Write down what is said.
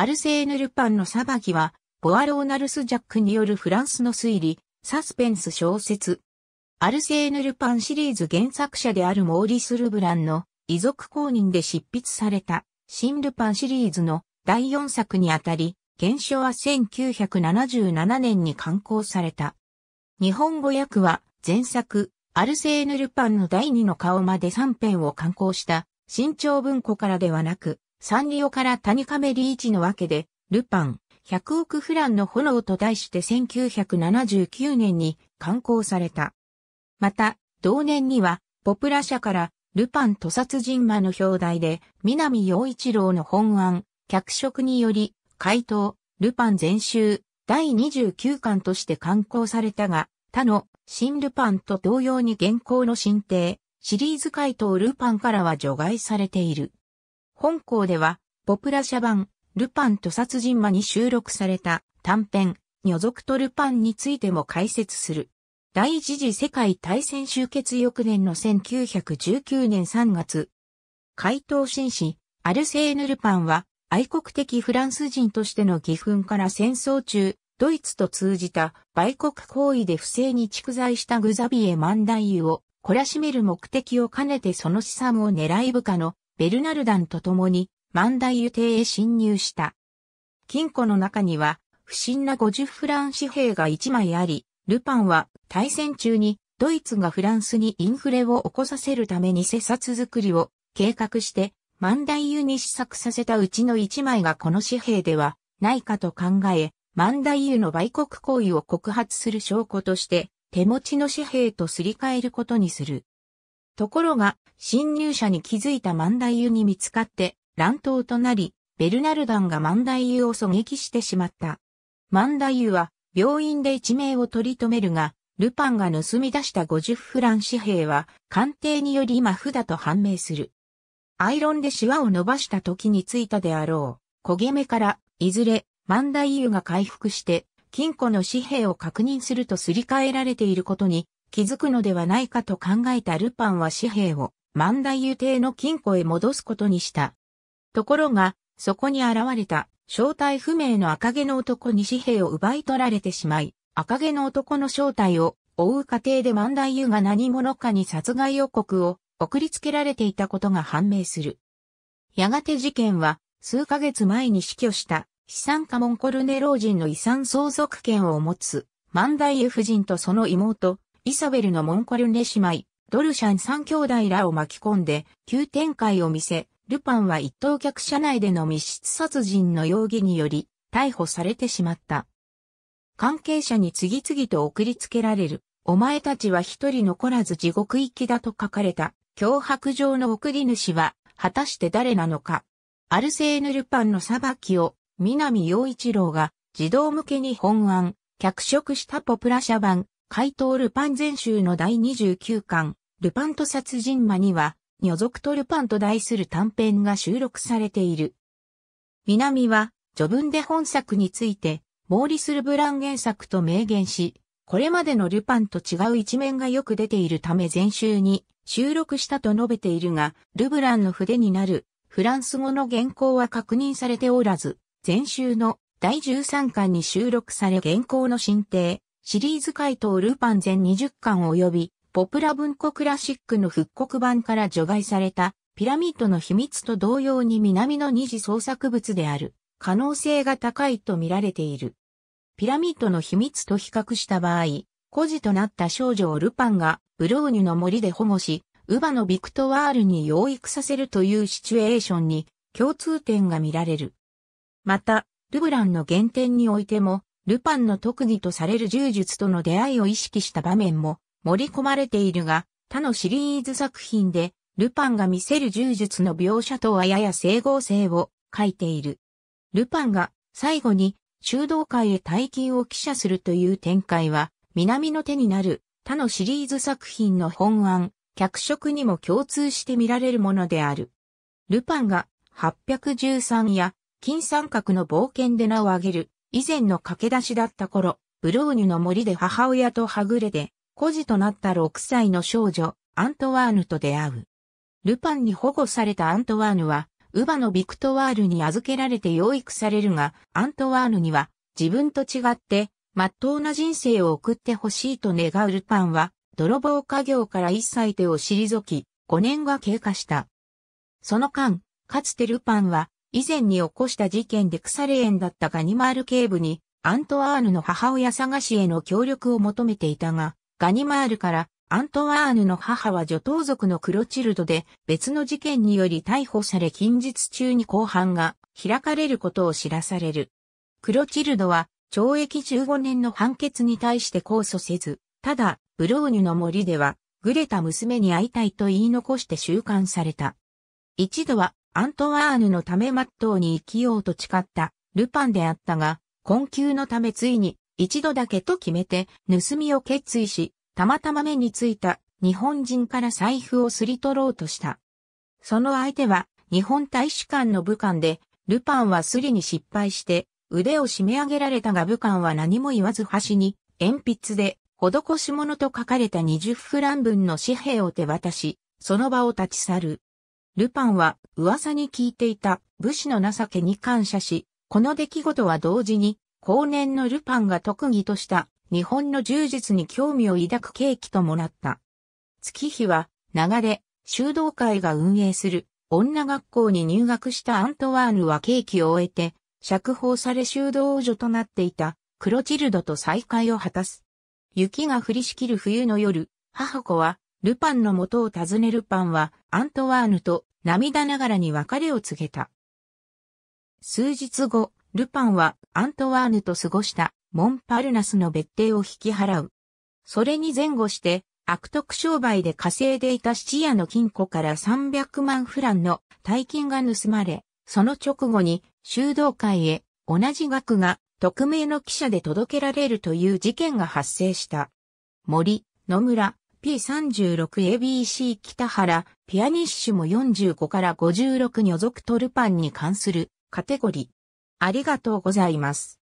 アルセーヌ・ルパンの裁きは、ポアロー・ナルス・ジャックによるフランスの推理、サスペンス小説。アルセーヌ・ルパンシリーズ原作者であるモーリス・ルブランの遺族公認で執筆された、新ルパンシリーズの第4作にあたり、原書は1977年に刊行された。日本語訳は前作、アルセーヌ・ルパンの第2の顔まで3編を刊行した、新潮文庫からではなく、サンリオから谷亀リーチのわけで、ルパン、100億フランの炎と題して1979年に刊行された。また、同年には、ポプラ社から、ルパンと殺人魔の表題で、南洋一郎の本案、脚色により、回答、ルパン全集、第29巻として刊行されたが、他の、新ルパンと同様に現行の新帝、シリーズ回答ルパンからは除外されている。本校では、ポプラ社版、ルパンと殺人魔に収録された短編、女族とルパンについても解説する。第一次世界大戦終結翌年の1919年3月、回答紳士、アルセーヌ・ルパンは、愛国的フランス人としての義憤から戦争中、ドイツと通じた売国行為で不正に蓄財したグザビエ・マンダイユを懲らしめる目的を兼ねてその資産を狙い部下のベルナルダンと共に万代油邸へ侵入した。金庫の中には不審な50フラン紙幣が1枚あり、ルパンは対戦中にドイツがフランスにインフレを起こさせるために施札作りを計画して万代油に試作させたうちの1枚がこの紙幣ではないかと考え、万代油の売国行為を告発する証拠として手持ちの紙幣とすり替えることにする。ところが、侵入者に気づいた万代湯に見つかって乱闘となり、ベルナルダンが万代湯を狙撃してしまった。万代湯は病院で一命を取り留めるが、ルパンが盗み出した50フラン紙幣は鑑定により今だと判明する。アイロンでシワを伸ばした時についたであろう。焦げ目から、いずれ、万代湯が回復して、金庫の紙幣を確認するとすり替えられていることに気づくのではないかと考えたルパンは紙幣を万代湯邸の金庫へ戻すことにした。ところが、そこに現れた正体不明の赤毛の男に紙幣を奪い取られてしまい、赤毛の男の正体を追う過程で万代湯が何者かに殺害予告を送りつけられていたことが判明する。やがて事件は数ヶ月前に死去した資産家モンコルネ老人の遺産相続権を持つ万代湯夫人とその妹イサベルのモンコルネ姉妹、ドルシャン三兄弟らを巻き込んで、急展開を見せ、ルパンは一等客車内での密室殺人の容疑により、逮捕されてしまった。関係者に次々と送りつけられる、お前たちは一人残らず地獄行きだと書かれた、脅迫状の送り主は、果たして誰なのか。アルセーヌ・ルパンの裁きを、南陽一郎が、児童向けに本案、脚色したポプラ社版、怪盗ルパン全集の第29巻、ルパンと殺人魔には、女族とルパンと題する短編が収録されている。南は、序文で本作について、モーリス・ルブラン原作と明言し、これまでのルパンと違う一面がよく出ているため全集に収録したと述べているが、ルブランの筆になるフランス語の原稿は確認されておらず、全集の第13巻に収録され原稿の進呈、シリーズ回答ルパン全20巻及び、ポプラ文庫クラシックの復刻版から除外された、ピラミッドの秘密と同様に南の二次創作物である、可能性が高いと見られている。ピラミッドの秘密と比較した場合、孤児となった少女をルパンがブローニュの森で保護し、ウバのビクトワールに養育させるというシチュエーションに共通点が見られる。また、ルブランの原点においても、ルパンの特技とされる柔術との出会いを意識した場面も盛り込まれているが、他のシリーズ作品で、ルパンが見せる柔術の描写とはやや整合性を欠いている。ルパンが最後に修道会へ大金を記者するという展開は、南の手になる他のシリーズ作品の本案、脚色にも共通して見られるものである。ルパンが813や金三角の冒険で名を挙げる以前の駆け出しだった頃、ブローニュの森で母親とはぐれて、孤児となった6歳の少女、アントワーヌと出会う。ルパンに保護されたアントワーヌは、ウバのビクトワールに預けられて養育されるが、アントワーヌには、自分と違って、まっとうな人生を送ってほしいと願うルパンは、泥棒家業から一切手を退き、5年が経過した。その間、かつてルパンは、以前に起こした事件で腐れ縁だったガニマール警部に、アントワーヌの母親探しへの協力を求めていたが、ガニマールから、アントワーヌの母は女盗族のクロチルドで、別の事件により逮捕され近日中に公判が開かれることを知らされる。クロチルドは、懲役15年の判決に対して控訴せず、ただ、ブローニュの森では、グレた娘に会いたいと言い残して収監された。一度はアントワーヌのためまっとに生きようと誓ったルパンであったが、困窮のためついに一度だけと決めて盗みを決意し、たまたま目についた日本人から財布をすり取ろうとした。その相手は日本大使館の武官で、ルパンはすりに失敗して腕を締め上げられたが武官は何も言わず端に鉛筆で施し物と書かれた20フラン分の紙幣を手渡し、その場を立ち去る。ルパンは噂に聞いていた武士の情けに感謝し、この出来事は同時に、後年のルパンが特技とした日本の柔術に興味を抱く契機ともなった。月日は流れ、修道会が運営する女学校に入学したアントワーヌは契機を終えて、釈放され修道王女となっていたクロチルドと再会を果たす。雪が降りしきる冬の夜、母子はルパンの元を訪ねルパンは、アントワーヌと涙ながらに別れを告げた。数日後、ルパンはアントワーヌと過ごしたモンパルナスの別邸を引き払う。それに前後して、悪徳商売で稼いでいた質屋の金庫から300万フランの大金が盗まれ、その直後に修道会へ同じ額が匿名の記者で届けられるという事件が発生した。森、野村、P36ABC 北原、ピアニッシュも45から56女く。トルパンに関するカテゴリー。ありがとうございます。